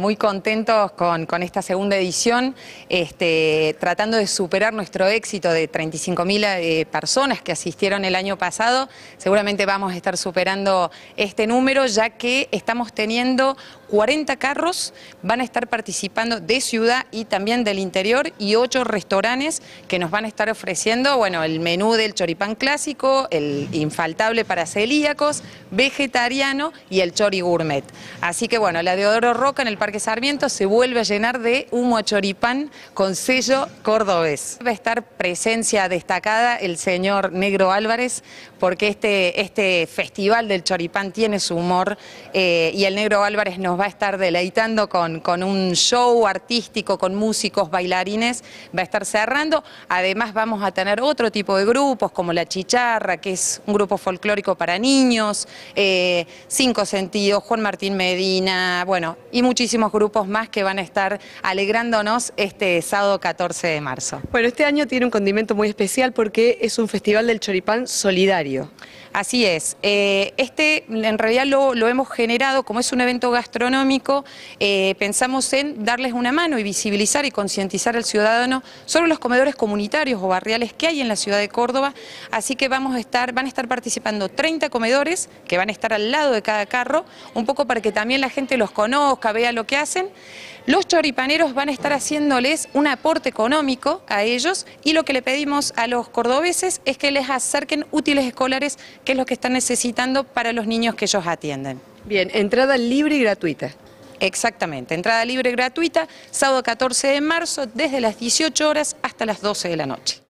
muy contentos con, esta segunda edición, este, tratando de superar nuestro éxito de 35.000 eh, personas que asistieron el año pasado. Seguramente vamos a estar superando este número, ya que estamos teniendo 40 carros, van a estar participando de ciudad y también del interior y ocho restaurantes que nos van a estar ofreciendo, bueno, el menú del choripán clásico, el infaltable para celíacos, vegetariano y el chori gourmet. Así que bueno, la de Roca en el Parque que Sarmiento se vuelve a llenar de humo choripán con sello cordobés. Va a estar presencia destacada el señor Negro Álvarez, porque este, este festival del choripán tiene su humor eh, y el Negro Álvarez nos va a estar deleitando con, con un show artístico, con músicos, bailarines, va a estar cerrando. Además vamos a tener otro tipo de grupos como La Chicharra, que es un grupo folclórico para niños, eh, Cinco Sentidos, Juan Martín Medina, bueno, y muchísimos grupos más que van a estar alegrándonos este sábado 14 de marzo. Bueno, este año tiene un condimento muy especial porque es un festival del choripán solidario. Así es. Eh, este en realidad lo, hemos generado, como es un evento gastronómico, eh, pensamos en darles una mano y visibilizar y concientizar al ciudadano sobre los comedores comunitarios o barriales que hay en la ciudad de Córdoba. Así que vamos a estar, van a estar participando 30 comedores que van a estar al lado de cada carro, un poco para que también la gente los conozca, vea lo que hacen, los choripaneros van a estar haciéndoles un aporte económico a ellos y lo que le pedimos a los cordobeses es que les acerquen útiles escolares, que es lo que están necesitando para los niños que ellos atienden. Bien, entrada libre y gratuita. Exactamente, entrada libre y gratuita, sábado 14 de marzo, desde las 18 horas hasta las 12 de la noche.